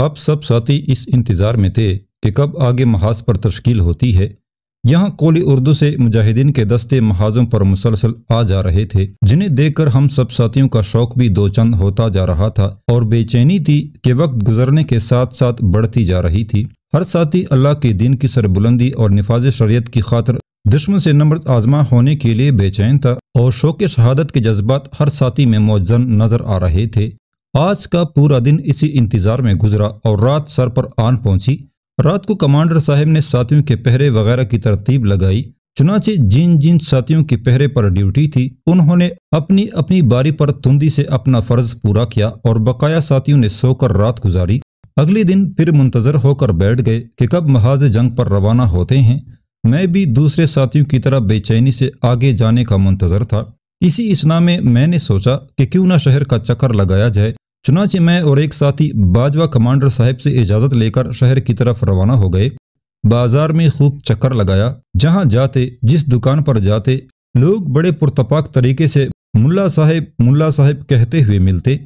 अब सब साथी इस इंतज़ार में थे कि कब आगे महाज पर तश्कील होती है यहाँ कोली उर्दू से मुजाहिदीन के दस्ते महाजों पर मुसलसल आ जा रहे थे जिन्हें देखकर हम सब साथियों का शौक भी दो चंद होता जा रहा था और बेचैनी थी कि वक्त गुजरने के साथ साथ बढ़ती जा रही थी हर साथी अल्लाह के दिन की सरबुलंदी और निफाज शरीयत की खातर दुश्मन से नम्रत आजमा होने के लिए बेचैन था और शोक शहादत के जज्बात हर साथी में मौजन नजर आ रहे थे आज का पूरा दिन इसी इंतजार में गुजरा और रात सर पर आन पहुंची रात को कमांडर साहब ने साथियों के पहरे वगैरह की तरतीब लगाई चुनाचे जिन जिन साथियों के पहरे पर ड्यूटी थी उन्होंने अपनी अपनी बारी पर तुंदी से अपना फर्ज पूरा किया और बकाया साथियों ने सोकर रात गुजारी अगले दिन फिर मुंतजर होकर बैठ गए कि कब महाज जंग पर रवाना होते हैं मैं भी दूसरे साथियों की तरह बेचैनी से आगे जाने का मुंतजर था इसी इसना में मैंने सोचा कि क्यों ना शहर का चक्कर लगाया जाए चुनाचे मैं और एक साथी बाजवा कमांडर साहब से इजाजत लेकर शहर की तरफ रवाना हो गए बाजार में खूब चक्कर लगाया जहां जाते जिस दुकान पर जाते लोग बड़े पुरतपाक तरीके से मुल्ला साहेब मुल्ला साहेब कहते हुए मिलते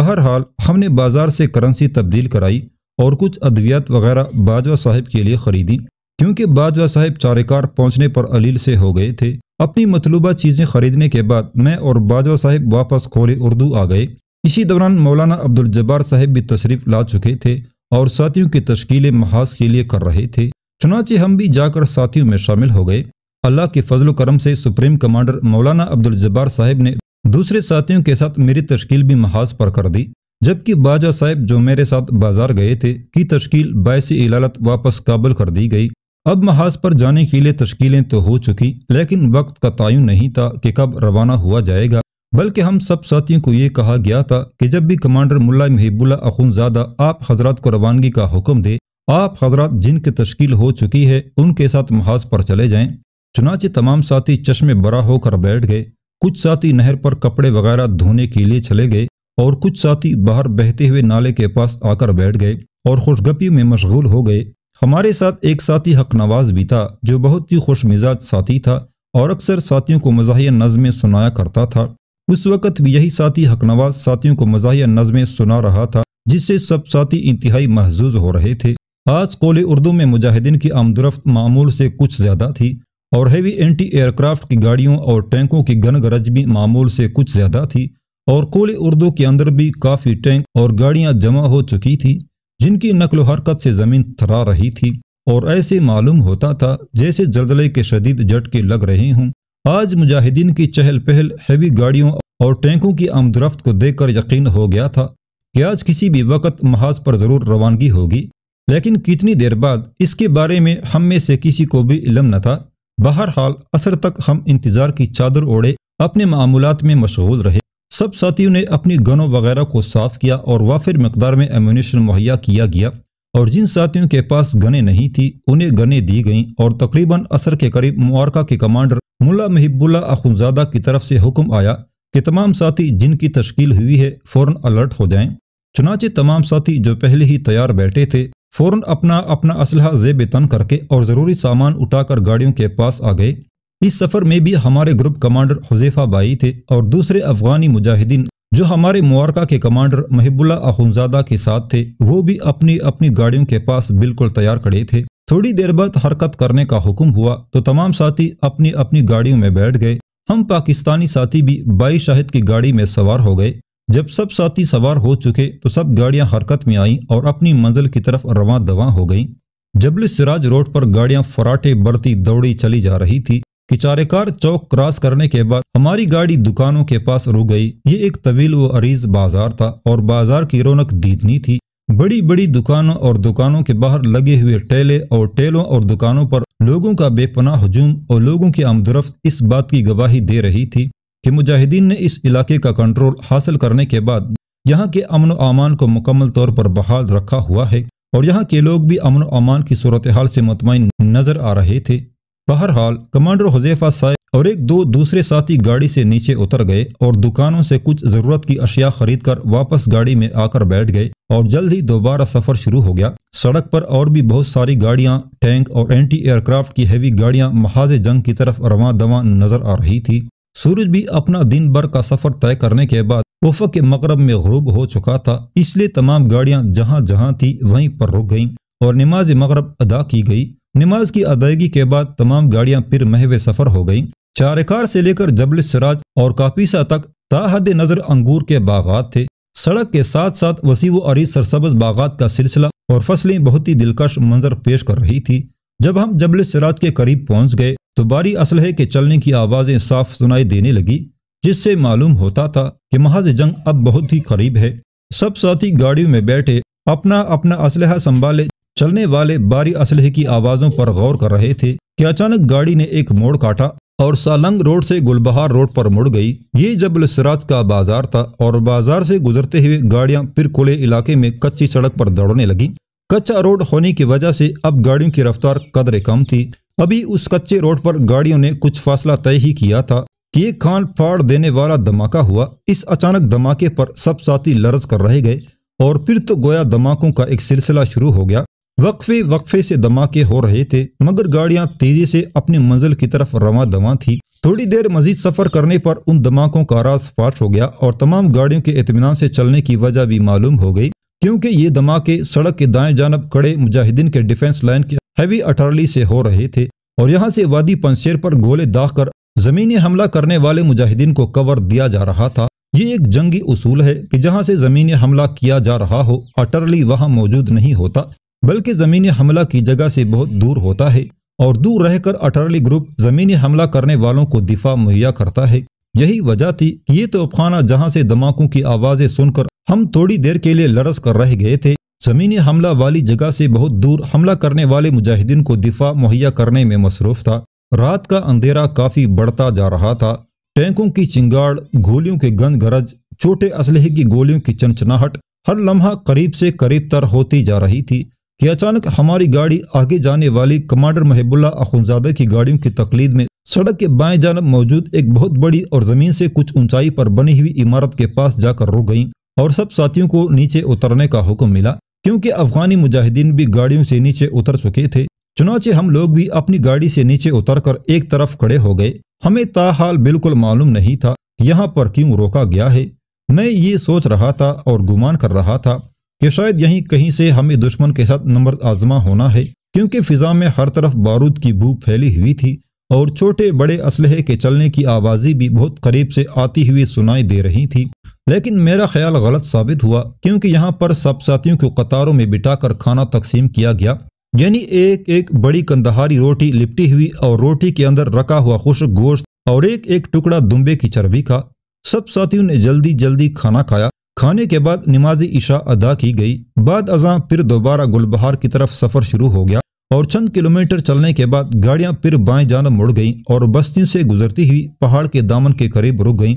बहरहाल हमने बाजार से करंसी तब्दील कराई और कुछ अद्वियात वगैरह बाजवा साहेब के लिए खरीदी क्योंकि बाजवा साहिब चारेकार पहुंचने पर अलील से हो गए थे अपनी मतलूबा चीज़ें खरीदने के बाद मैं और बाजवा साहिब वापस खोले उर्दू आ गए इसी दौरान मौलाना अब्दुल जब्बार साहिब भी तशरीफ ला चुके थे और साथियों की तश्कील महाज के लिए कर रहे थे चुनाचे हम भी जाकर साथियों में शामिल हो गए अल्लाह के फजल करम से सुप्रीम कमांडर मौलाना अब्दुल जब्बार साहिब ने दूसरे साथियों के साथ मेरी तश्कील भी महाज पर कर दी जबकि बाजवा साहिब जो मेरे साथ बाजार गए थे की तश्कील बायसी इलालत वापस काबुल कर दी गई अब महाज पर जाने के लिए तश्कीलें तो हो चुकी लेकिन वक्त का तयन नहीं था कि कब रवाना हुआ जाएगा बल्कि हम सब साथियों को ये कहा गया था कि जब भी कमांडर मुला महबुल्ला अखुनजादा आप हजरत को रवानगी का हुक्म दे आप हजरत जिनकी तश्कील हो चुकी है उनके साथ महाज पर चले जाएं चुनाचे तमाम साथी चश्मे बरा होकर बैठ गए कुछ साथी नहर पर कपड़े वगैरह धोने के लिए चले गए और कुछ साथी बाहर बहते हुए नाले के पास आकर बैठ गए और खुशगपी में मशगूल हो गए हमारे साथ एक साथी हक नवाज भी था जो बहुत ही खुश मिजाज साथी था और अक्सर साथियों को मजाही नज़में सुनाया करता था उस वक़्त भी यही साथी हक नवाज साथियों को मजाही नज़में सुना रहा था जिससे सब साथी इंतहाई महजूज हो रहे थे आज कोले उर्दू में मुजाहिदीन की आमदरफ्त मामूल से कुछ ज़्यादा थी और हैवी एंटी एयरक्राफ्ट की गाड़ियों और टैंकों की गन गरज भी मामूल से कुछ ज़्यादा थी और कोले उर्दू के अंदर भी काफ़ी टैंक और गाड़ियाँ जमा हो चुकी थी जिनकी नकल हरकत से जमीन थरा रही थी और ऐसे मालूम होता था जैसे जल्दले के शदीद झटके लग रहे हों आज मुजाहिदीन की चहल पहल हैवी गाड़ियों और टैंकों की आमदरफ्त को देखकर यकीन हो गया था कि आज किसी भी वक्त महाज पर जरूर रवानगी होगी लेकिन कितनी देर बाद इसके बारे में हम में से किसी को भी इलम न था बहरहाल असर तक हम इंतजार की चादर ओढ़े अपने मामूलत में मशगूल रहे सब साथियों ने अपनी गनों वगैरह को साफ किया और वाफिर मकदार में एम्यूनेशन मुहैया किया गया और जिन साथियों के पास गने नहीं थी उन्हें गने दी गईं और तकरीबन असर के करीब मुआरका के कमांडर मुला महिबुल्ला अखुनजादा की तरफ से हुक्म आया कि तमाम साथी जिनकी तश्कील हुई है फौरन अलर्ट हो जाएं। चुनाचे तमाम साथी जो पहले ही तैयार बैठे थे फौरन अपना अपना असलहा जेब तन करके और ज़रूरी सामान उठाकर गाड़ियों के पास आ गए इस सफर में भी हमारे ग्रुप कमांडर हुजैफा बाई थे और दूसरे अफगानी मुजाहिदीन जो हमारे मुआरका के कमांडर महबुल्ला अखुनजादा के साथ थे वो भी अपनी अपनी गाड़ियों के पास बिल्कुल तैयार खड़े थे थोड़ी देर बाद हरकत करने का हुक्म हुआ तो तमाम साथी अपनी अपनी गाड़ियों में बैठ गए हम पाकिस्तानी साथी भी बाई शाहिद की गाड़ी में सवार हो गए जब सब साथी सवार हो चुके तो सब गाड़ियां हरकत में आईं और अपनी मंजिल की तरफ रवा दवा हो गईं। जबल सिराज रोड पर गाड़ियां फराटे बढ़ती दौड़ी चली जा रही थी किचारेकार चौक क्रॉस करने के बाद हमारी गाड़ी दुकानों के पास रुक गई ये एक तवील व अरीज बाजार था और बाजार की रौनक दीदनी थी बड़ी बड़ी दुकानों और दुकानों के बाहर लगे हुए टेले और टेलों और दुकानों पर लोगों का बेपनाह हजूम और लोगों की आमदरफ्त इस बात की गवाही दे रही थी कि मुजाहिदीन ने इस इलाके का कंट्रोल हासिल करने के बाद यहाँ के अमन अमान को मुकम्मल तौर पर बहाल रखा हुआ है और यहाँ के लोग भी अमन अमान की सूरत हाल से मुतमिन नजर आ रहे थे बहरहाल कमांडर हुजैफा साहब और एक दो दूसरे साथी गाड़ी से नीचे उतर गए और दुकानों से कुछ जरूरत की अशिया खरीद कर वापस गाड़ी में आकर बैठ गए और जल्द ही दोबारा सफर शुरू हो गया सड़क पर और भी बहुत सारी गाड़ियां टैंक और एंटी एयरक्राफ्ट की हैवी गाड़ियां महाज जंग की तरफ रवा दवा नजर आ रही थी सूरज भी अपना दिन भर का सफर तय करने के बाद उफक के मकरब में गरूब हो चुका था इसलिए तमाम गाड़ियां जहां जहां थी वहीं पर रुक गईं और नमाज मगरब अदा की गई नमाज की अदायगी के बाद तमाम गाड़ियां फिर महवे सफर हो गईं। चारकार से लेकर जबल सराज और कापीसा तक ताहद नजर अंगूर के बागात थे सड़क के साथ साथ वसी व अरीज सरसब्ज बागात का सिलसिला और फसलें बहुत ही दिलकश मंजर पेश कर रही थी जब हम जबल सराज के करीब पहुंच गए तो बारी असलहे के चलने की आवाजें साफ सुनाई देने लगी जिससे मालूम होता था कि महाज जंग अब बहुत ही करीब है सब साथी गाड़ियों में बैठे अपना अपना असलहा संभाले चलने वाले बारी असलहे की आवाजों पर गौर कर रहे थे कि अचानक गाड़ी ने एक मोड़ काटा और सालंग रोड से गुलबहार रोड पर मुड़ गई ये जबल सिराज का बाजार था और बाजार से गुजरते हुए गाड़ियां फिर खुले इलाके में कच्ची सड़क पर दौड़ने लगी कच्चा रोड होने की वजह से अब गाड़ियों की रफ्तार कदरे कम थी अभी उस कच्चे रोड पर गाड़ियों ने कुछ फासला तय ही किया था कि एक खान फाड़ देने वाला धमाका हुआ इस अचानक धमाके पर सब साथी लरज कर रह गए और फिर तो गोया धमाकों का एक सिलसिला शुरू हो गया वक्फे वक्फे से धमाके हो रहे थे मगर गाड़ियां तेजी से अपनी मंजिल की तरफ रवा दवा थी थोड़ी देर मजीद सफर करने पर उन धमाकों का रास फाश हो गया और तमाम गाड़ियों के इतमान से चलने की वजह भी मालूम हो गई क्योंकि ये धमाके सड़क के दाएं जानब खड़े मुजाहिदीन के डिफेंस लाइन के हैवी अटारली से हो रहे थे और यहाँ से वादी पंशेर पर गोले दाग कर जमीनी हमला करने वाले मुजाहिदीन को कवर दिया जा रहा था ये एक जंगी उसूल है कि जहाँ से जमीनी हमला किया जा रहा हो अटरली वहाँ मौजूद नहीं होता बल्कि जमीनी हमला की जगह से बहुत दूर होता है और दूर रहकर अटरली ग्रुप जमीनी हमला करने वालों को दिफा मुहैया करता है यही वजह थी कि ये तोपखाना जहाँ से धमाकों की आवाजें सुनकर हम थोड़ी देर के लिए लरस कर रह गए थे जमीनी हमला वाली जगह से बहुत दूर हमला करने वाले मुजाहिदीन को दिफा मुहैया करने में मसरूफ था रात का अंधेरा काफी बढ़ता जा रहा था टैंकों की चिंगाड़ गोलियों के गंद गरज छोटे असलहे की गोलियों की चनचनाहट हर लम्हा करीब से करीब तर होती जा रही थी कि अचानक हमारी गाड़ी आगे जाने वाली कमांडर महबुल्ला अखुनजादा की गाड़ियों की तकलीद में सड़क के बाएं जानब मौजूद एक बहुत बड़ी और जमीन से कुछ ऊंचाई पर बनी हुई इमारत के पास जाकर रुक गईं और सब साथियों को नीचे उतरने का हुक्म मिला क्योंकि अफगानी मुजाहिदीन भी गाड़ियों से नीचे उतर चुके थे चुनाचे हम लोग भी अपनी गाड़ी से नीचे कर एक तरफ खड़े हो गए हमें ताहाल बिल्कुल मालूम नहीं था यहाँ पर क्यों रोका गया है मैं ये सोच रहा था और गुमान कर रहा था कि शायद यहीं कहीं से हमें दुश्मन के साथ नंबर आजमा होना है क्योंकि फिजा में हर तरफ बारूद की भू फैली हुई थी और छोटे बड़े असलहे के चलने की आवाज़ी भी बहुत करीब से आती हुई सुनाई दे रही थी लेकिन मेरा ख्याल गलत साबित हुआ क्योंकि यहाँ पर सब साथियों को कतारों में बिठाकर खाना तकसीम किया गया यानी एक एक बड़ी कंदहारी रोटी लिपटी हुई और रोटी के अंदर रखा हुआ खुश गोश्त और एक एक टुकड़ा दुम्बे की चर्बी का सब साथियों ने जल्दी जल्दी खाना खाया खाने के बाद नमाजी ईशा अदा की गई बाद अजा फिर दोबारा गुलबहार की तरफ सफर शुरू हो गया और चंद किलोमीटर चलने के बाद गाड़ियां फिर बाएं जानब मुड़ गईं और बस्तियों से गुजरती हुई पहाड़ के दामन के करीब रुक गईं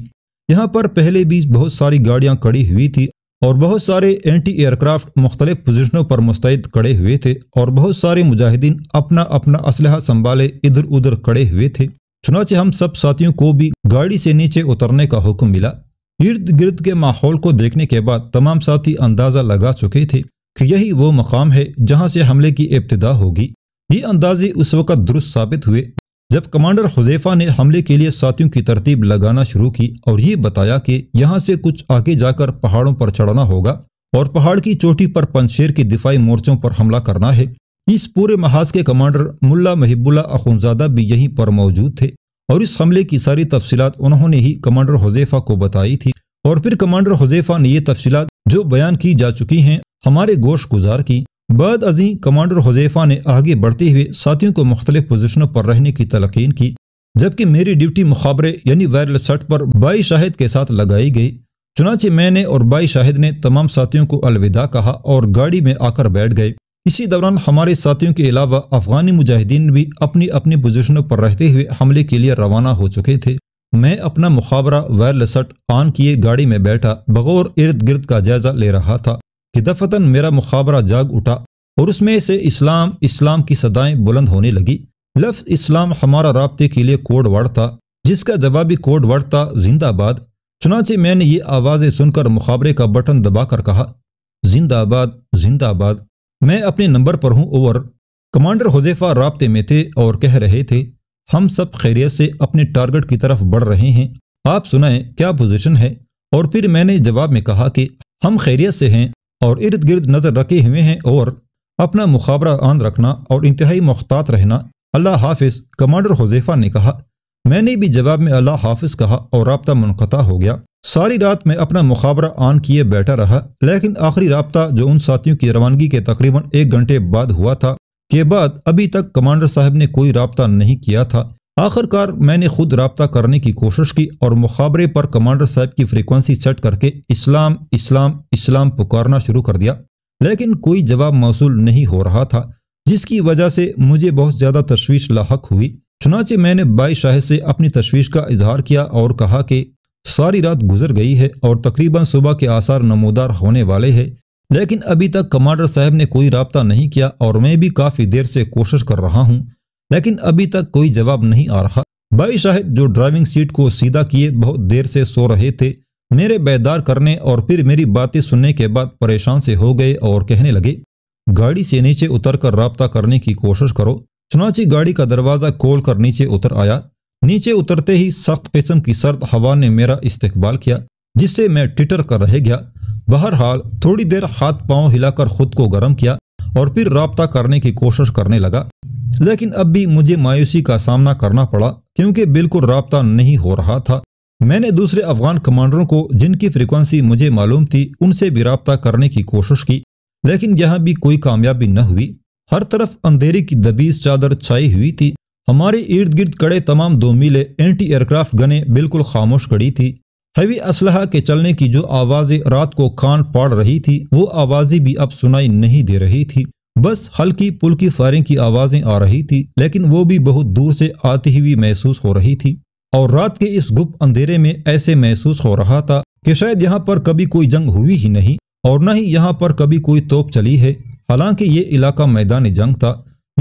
यहाँ पर पहले भी बहुत सारी गाड़ियां खड़ी हुई थी और बहुत सारे एंटी एयरक्राफ्ट मुख्तलिफ पोजिशनों पर मुस्तैद खड़े हुए थे और बहुत सारे मुजाहिदीन अपना अपना असलहा संभाले इधर उधर खड़े हुए थे चुनाचे हम सब साथियों को भी गाड़ी से नीचे उतरने का हुक्म मिला इर्द गिर्द के माहौल को देखने के बाद तमाम साथी अंदाज़ा लगा चुके थे कि यही वो मकाम है जहां से हमले की इब्तदा होगी ये अंदाजे उस वक्त दुरुस्त साबित हुए जब कमांडर हुजैफा ने हमले के लिए साथियों की तरतीब लगाना शुरू की और ये बताया कि यहाँ से कुछ आगे जाकर पहाड़ों पर चढ़ना होगा और पहाड़ की चोटी पर पंशेर के दिफाई मोर्चों पर हमला करना है इस पूरे महाज के कमांडर मुल्ला महिबुल्ला अखुनजादा भी यहीं पर मौजूद थे और इस हमले की सारी तफसीत उन्होंने ही कमांडर हजेफा को बताई थी और फिर कमांडर हजेफा ने ये तफसीत जो बयान की जा चुकी हैं हमारे गोश गुजार की बाद अजी कमांडर हजेफा ने आगे बढ़ते हुए साथियों को मुख्तलिफ पोजिशनों पर रहने की तलकिन की जबकि मेरी ड्यूटी मुखाबरे यानी वायरल सट पर बाई शाहिद के साथ लगाई गई चुनाचे मैंने और बाई शाहिद ने तमाम साथियों को अलविदा कहा और गाड़ी में आकर बैठ गए इसी दौरान हमारे साथियों के अलावा अफगानी मुजाहिदीन भी अपनी अपनी पोजिशनों पर रहते हुए हमले के लिए रवाना हो चुके थे मैं अपना मुखाबरा वायरलेसट सेट ऑन किए गाड़ी में बैठा बगौर इर्द गिर्द का जायजा ले रहा था कि दफतन मेरा मुखाबरा जाग उठा और उसमें से इस्लाम इस्लाम की सदाएं बुलंद होने लगी लफ्ज इस्लाम हमारा रबते के लिए कोड वर्ड था जिसका जवाबी कोड वर्ड था जिंदाबाद चुनाचे मैंने ये आवाज़ें सुनकर मुखाबरे का बटन दबाकर कहा जिंदाबाद जिंदाबाद मैं अपने नंबर पर हूं ओवर कमांडर होजेफा रबते में थे और कह रहे थे हम सब खैरियत से अपने टारगेट की तरफ बढ़ रहे हैं आप सुनाए क्या पोजीशन है और फिर मैंने जवाब में कहा कि हम खैरियत से हैं और इर्द गिर्द नज़र रखे हुए हैं और अपना मुखाबरा आंद रखना और इंतहाई मुख्तात रहना अल्लाह हाफिज कमांडर होजेफा ने कहा मैंने भी जवाब में अल्लाह हाफिज कहा और रबता मुनता हो गया सारी रात में अपना मुखाबरा ऑन किए बैठा रहा लेकिन आखिरी रबता जो उन साथियों की रवानगी के तकरीबन एक घंटे बाद हुआ था के बाद अभी तक कमांडर साहब ने कोई रबता नहीं किया था आखिरकार मैंने खुद रबता करने की कोशिश की और मुखाबरे पर कमांडर साहब की फ्रीक्वेंसी सेट करके इस्लाम इस्लाम इस्लाम पुकारना शुरू कर दिया लेकिन कोई जवाब मौसू नहीं हो रहा था जिसकी वजह से मुझे बहुत ज़्यादा तशवीश लाक हुई चुनाचे मैंने बाई शाह से अपनी तशवीश का इजहार किया और कहा कि सारी रात गुजर गई है और तकरीबन सुबह के आसार नमोदार होने वाले हैं लेकिन अभी तक कमांडर साहब ने कोई रबता नहीं किया और मैं भी काफ़ी देर से कोशिश कर रहा हूँ लेकिन अभी तक कोई जवाब नहीं आ रहा बाई शाहिद जो ड्राइविंग सीट को सीधा किए बहुत देर से सो रहे थे मेरे बेदार करने और फिर मेरी बातें सुनने के बाद परेशान से हो गए और कहने लगे गाड़ी से नीचे उतर कर करने की कोशिश करो चुनाची गाड़ी का दरवाजा खोल कर नीचे उतर आया नीचे उतरते ही सख्त किस्म की सर्द हवा ने मेरा इस्तकबाल किया जिससे मैं टिटर कर रह गया बहरहाल थोड़ी देर हाथ पांव हिलाकर खुद को गर्म किया और फिर रबता करने की कोशिश करने लगा लेकिन अब भी मुझे मायूसी का सामना करना पड़ा क्योंकि बिल्कुल रबता नहीं हो रहा था मैंने दूसरे अफगान कमांडरों को जिनकी फ्रिक्वेंसी मुझे मालूम थी उनसे भी रबता करने की कोशिश की लेकिन यहाँ भी कोई कामयाबी न हुई हर तरफ अंधेरे की दबीज चादर छाई हुई थी हमारे इर्द गिर्द कड़े तमाम दो मीले एंटी एयरक्राफ्ट गने बिल्कुल खामोश खड़ी थी हैवी असलहा के चलने की जो आवाज़ें रात को कान पाड़ रही थी वो आवाज़ें भी अब सुनाई नहीं दे रही थी बस हल्की पुल्की फायरिंग की आवाज़ें आ रही थी लेकिन वो भी बहुत दूर से आती हुई महसूस हो रही थी और रात के इस गुप्त अंधेरे में ऐसे महसूस हो रहा था कि शायद यहाँ पर कभी कोई जंग हुई ही नहीं और न ही यहाँ पर कभी कोई तोप चली है हालांकि ये इलाका मैदान जंग था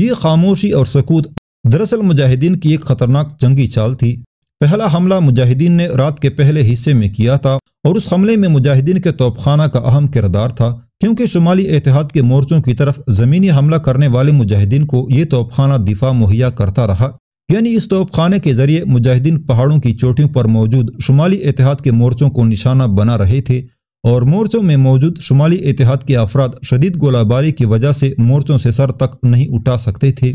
ये खामोशी और सकूत दरअसल मुजाहिदीन की एक खतरनाक जंगी चाल थी पहला हमला मुजाहिदीन ने रात के पहले हिस्से में किया था और उस हमले में मुजाहिदीन के तोपखाना का अहम किरदार था क्योंकि शुमाली एतिहाद के मोर्चों की तरफ जमीनी हमला करने वाले मुजाहिदीन को ये तोपखाना दिफा मुहैया करता रहा यानी इस तोपखाने के जरिए मुजाहिदीन पहाड़ों की चोटियों पर मौजूद शुमाली एतिहाद के मोर्चों को निशाना बना रहे थे और मोर्चों में मौजूद शुमाली एतिहाद के अफराद शदीद गोलाबारी की वजह से मोर्चों से सर तक नहीं उठा सकते थे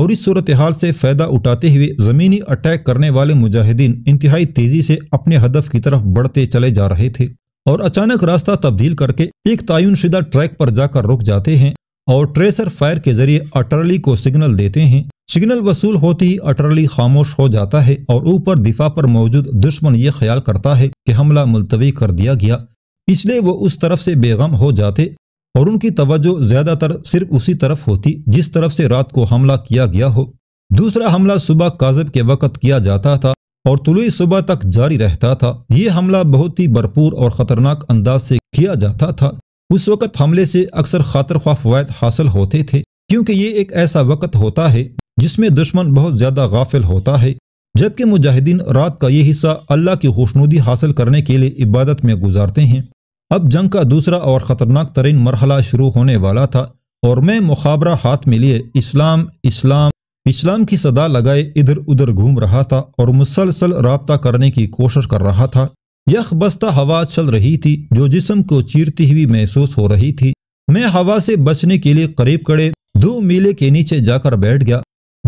और इस सूरत हाल से फ़ायदा उठाते हुए ज़मीनी अटैक करने वाले मुजाहिदीन इंतहाई तेज़ी से अपने हदफ की तरफ बढ़ते चले जा रहे थे और अचानक रास्ता तब्दील करके एक तयन शुदा ट्रैक पर जाकर रुक जाते हैं और ट्रेसर फायर के जरिए अटरली को सिग्नल देते हैं सिग्नल वसूल होते ही अटरली खामोश हो जाता है और ऊपर दिफा पर मौजूद दुश्मन ये ख्याल करता है कि हमला मुलतवी कर दिया गया इसलिए वो उस तरफ से बेगम हो जाते और उनकी तवज्जो ज्यादातर सिर्फ उसी तरफ होती जिस तरफ से रात को हमला किया गया हो दूसरा हमला सुबह काजब के वक़्त किया जाता था और तुलई सुबह तक जारी रहता था ये हमला बहुत ही भरपूर और ख़तरनाक अंदाज से किया जाता था उस वक़्त हमले से अक्सर खातर खा फवायद हासिल होते थे क्योंकि ये एक ऐसा वक़्त होता है जिसमें दुश्मन बहुत ज़्यादा गाफिल होता है जबकि मुजाहिदीन रात का ये हिस्सा अल्लाह की खुशनुदी हासिल करने के लिए इबादत में गुजारते हैं अब जंग का दूसरा और ख़तरनाक तरीन मरहला शुरू होने वाला था और मैं मुखाबरा हाथ में लिए इस्लाम इस्लाम इस्लाम की सदा लगाए इधर उधर घूम रहा था और मुसलसल रबता करने की कोशिश कर रहा था यख बस्ता हवा चल रही थी जो जिसम को चीरती हुई महसूस हो रही थी मैं हवा से बचने के लिए करीब कड़े दो मीले के नीचे जाकर बैठ गया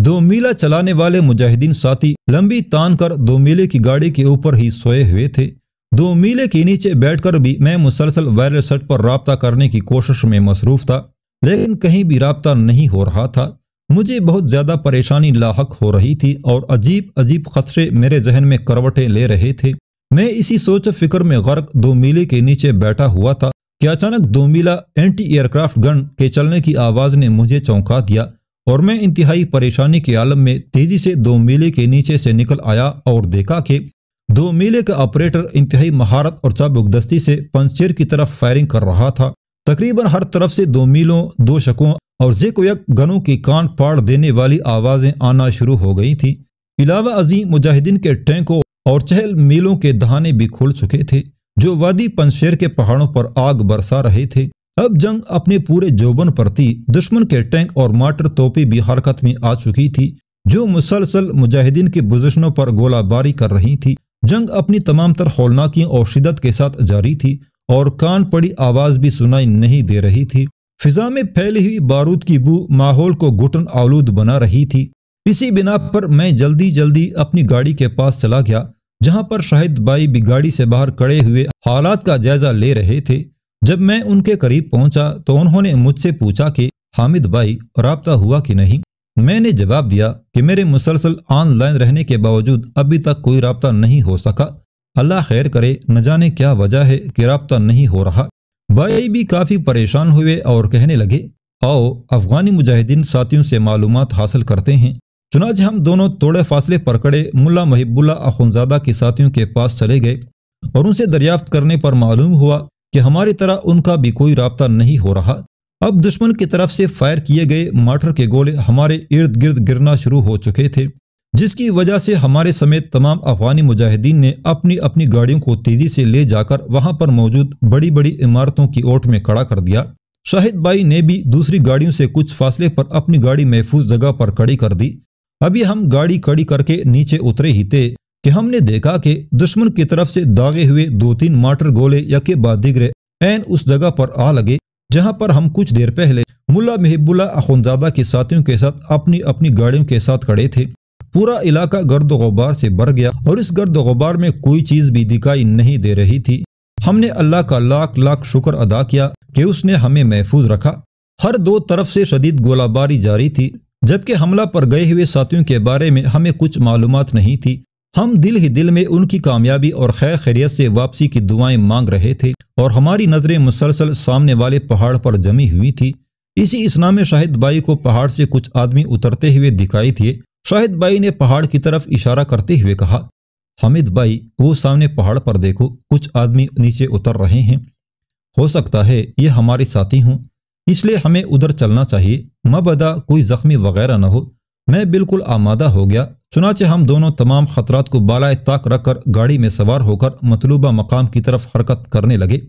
दो मीला चलाने वाले मुजाहिदीन साथी लंबी तान कर दो मीले की गाड़ी के ऊपर ही सोए हुए थे दो मीले के नीचे बैठकर भी मैं मुसलसल वायरल सेट पर रबता करने की कोशिश में मसरूफ था लेकिन कहीं भी रबता नहीं हो रहा था मुझे बहुत ज़्यादा परेशानी लाक हो रही थी और अजीब अजीब खतरे मेरे जहन में करवटें ले रहे थे मैं इसी सोच फिक्र में गर्क दो मीले के नीचे बैठा हुआ था कि अचानक दो मीला एंटी एयरक्राफ्ट गन के चलने की आवाज़ ने मुझे चौंका दिया और मैं इंतहाई परेशानी के आलम में तेजी से दो मीले के नीचे से निकल आया और देखा कि दो मेले का ऑपरेटर इंतहाई महारत और चाबुकदस्ती से पंचेर की तरफ फायरिंग कर रहा था तकरीबन हर तरफ से दो मीलों दो शकों और यक गनों की कान पाड़ देने वाली आवाजें आना शुरू हो गई थी इलावा अजीम मुजाहिदीन के टैंकों और चहल मीलों के दहाने भी खुल चुके थे जो वादी पंशेर के पहाड़ों पर आग बरसा रहे थे अब जंग अपने पूरे जोबन पर थी दुश्मन के टैंक और माटर तोपी भी हरकत में आ चुकी थी जो मुसलसल मुजाहिदीन के पोजिशनों पर गोलाबारी कर रही थी जंग अपनी तमाम तर हौलनाकियों और शिदत के साथ जारी थी और कान पड़ी आवाज भी सुनाई नहीं दे रही थी फिजा में फैली हुई बारूद की बू माहौल को घुटन आलूद बना रही थी इसी बिना पर मैं जल्दी जल्दी अपनी गाड़ी के पास चला गया जहां पर शाहिद भाई भी गाड़ी से बाहर खड़े हुए हालात का जायजा ले रहे थे जब मैं उनके करीब पहुंचा तो उन्होंने मुझसे पूछा कि हामिद भाई रबता हुआ कि नहीं मैंने जवाब दिया कि मेरे मुसलसल ऑनलाइन रहने के बावजूद अभी तक कोई रबता नहीं हो सका अल्लाह खैर करे न जाने क्या वजह है कि रबता नहीं हो रहा भाई भी काफ़ी परेशान हुए और कहने लगे आओ अफगानी मुजाहिदीन साथियों से मालूम हासिल करते हैं चुनाच हम दोनों तोड़े फासले पर कड़े मुला महिबुल्ला अखुनजादा के साथियों के पास चले गए और उनसे दरियाफ्त करने पर मालूम हुआ कि हमारी तरह उनका भी कोई रबता नहीं हो रहा अब दुश्मन की तरफ से फायर किए गए मार्टर के गोले हमारे इर्द गिर्द गिरना शुरू हो चुके थे जिसकी वजह से हमारे समेत तमाम अफगानी मुजाहिदीन ने अपनी अपनी गाड़ियों को तेजी से ले जाकर वहां पर मौजूद बड़ी बड़ी इमारतों की ओट में खड़ा कर दिया शाहिद भाई ने भी दूसरी गाड़ियों से कुछ फासले पर अपनी गाड़ी महफूज जगह पर खड़ी कर दी अभी हम गाड़ी खड़ी करके नीचे उतरे ही थे कि हमने देखा कि दुश्मन की तरफ से दागे हुए दो तीन माटर गोले यके बाद दिगरे एन उस जगह पर आ लगे जहां पर हम कुछ देर पहले मुल्ला महबुल्ला अखुनजादा के साथियों के साथ अपनी अपनी गाड़ियों के साथ खड़े थे पूरा इलाका गर्द गुबार से भर गया और इस गर्द गुबार में कोई चीज भी दिखाई नहीं दे रही थी हमने अल्लाह का लाख लाख शुक्र अदा किया कि उसने हमें महफूज रखा हर दो तरफ से शदीद गोलाबारी जारी थी जबकि हमला पर गए हुए साथियों के बारे में हमें कुछ मालूम नहीं थी हम दिल ही दिल में उनकी कामयाबी और खैर खैरियत से वापसी की दुआएं मांग रहे थे और हमारी नज़रें मुसलसल सामने वाले पहाड़ पर जमी हुई थी इसी इस्ना में शाहिद बाई को पहाड़ से कुछ आदमी उतरते हुए दिखाई थे शाहिद बाई ने पहाड़ की तरफ इशारा करते हुए कहा हामिद बाई वो सामने पहाड़ पर देखो कुछ आदमी नीचे उतर रहे हैं हो सकता है ये हमारे साथी हों इसलिए हमें उधर चलना चाहिए मबदा कोई जख्मी वगैरह न हो मैं बिल्कुल आमादा हो गया चुनाचे हम दोनों तमाम खतरात को बालाए ताक रखकर गाड़ी में सवार होकर मतलूबा मकाम की तरफ हरकत करने लगे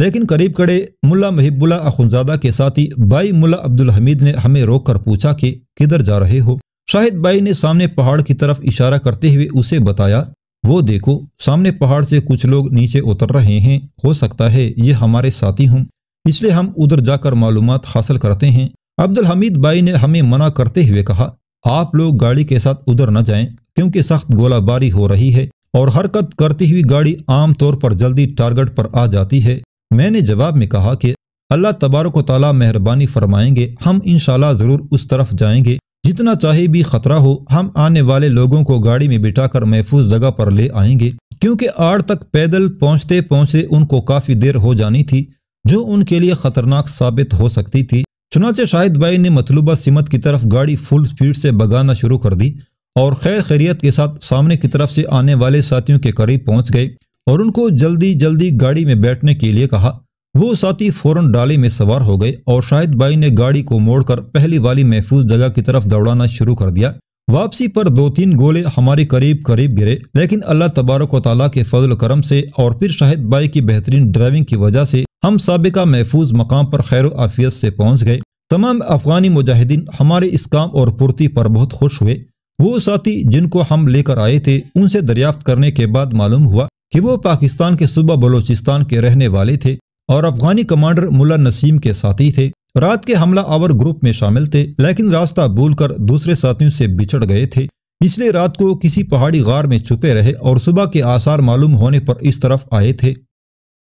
लेकिन करीब कड़े मुला महिबुल्ला अखुनजादा के साथी बाई मुला अब्दुल हमीद ने हमें रोककर पूछा कि किधर जा रहे हो शाहिद बाई ने सामने पहाड़ की तरफ इशारा करते हुए उसे बताया वो देखो सामने पहाड़ से कुछ लोग नीचे उतर रहे हैं हो सकता है ये हमारे साथी हूँ इसलिए हम उधर जाकर मालूम हासिल करते हैं अब्दुल हमीद बाई ने हमें मना करते हुए कहा आप लोग गाड़ी के साथ उधर न जाएं क्योंकि सख्त गोलाबारी हो रही है और हरकत करती हुई गाड़ी आम तौर पर जल्दी टारगेट पर आ जाती है मैंने जवाब में कहा कि अल्लाह तबारक ताला मेहरबानी फरमाएंगे हम इनशाला ज़रूर उस तरफ जाएंगे जितना चाहे भी खतरा हो हम आने वाले लोगों को गाड़ी में बिठाकर महफूज जगह पर ले आएंगे क्योंकि आड़ तक पैदल पहुंचते पहुंचते उनको काफ़ी देर हो जानी थी जो उनके लिए खतरनाक साबित हो सकती थी चुनाचे शाहिद भाई ने मतलूबा सिमत की तरफ गाड़ी फुल स्पीड से भगाना शुरू कर दी और खैर खैरियत के साथ सामने की तरफ से आने वाले साथियों के करीब पहुंच गए और उनको जल्दी जल्दी गाड़ी में बैठने के लिए कहा वो साथी फौरन डाली में सवार हो गए और शाहिद भाई ने गाड़ी को मोड़कर पहली वाली महफूज जगह की तरफ दौड़ाना शुरू कर दिया वापसी पर दो तीन गोले हमारे करीब करीब गिरे लेकिन अल्लाह तबारक वाली के फजल करम से और फिर शाहिद भाई की बेहतरीन ड्राइविंग की वजह से हम सबका महफूज मकाम पर खैर आफियत से पहुँच गए तमाम अफगानी मुजाहिदीन हमारे इस काम और पूर्ति पर बहुत खुश हुए वो साथी जिनको हम लेकर आए थे उनसे दरियाफ्त करने के बाद मालूम हुआ कि वो पाकिस्तान के सुबह बलोचिस्तान के रहने वाले थे और अफगानी कमांडर मुला नसीम के साथी थे रात के हमला आवर ग्रुप में शामिल थे लेकिन रास्ता भूलकर दूसरे साथियों से बिछड़ गए थे इसलिए रात को किसी पहाड़ी गार में छुपे रहे और सुबह के आसार मालूम होने पर इस तरफ आए थे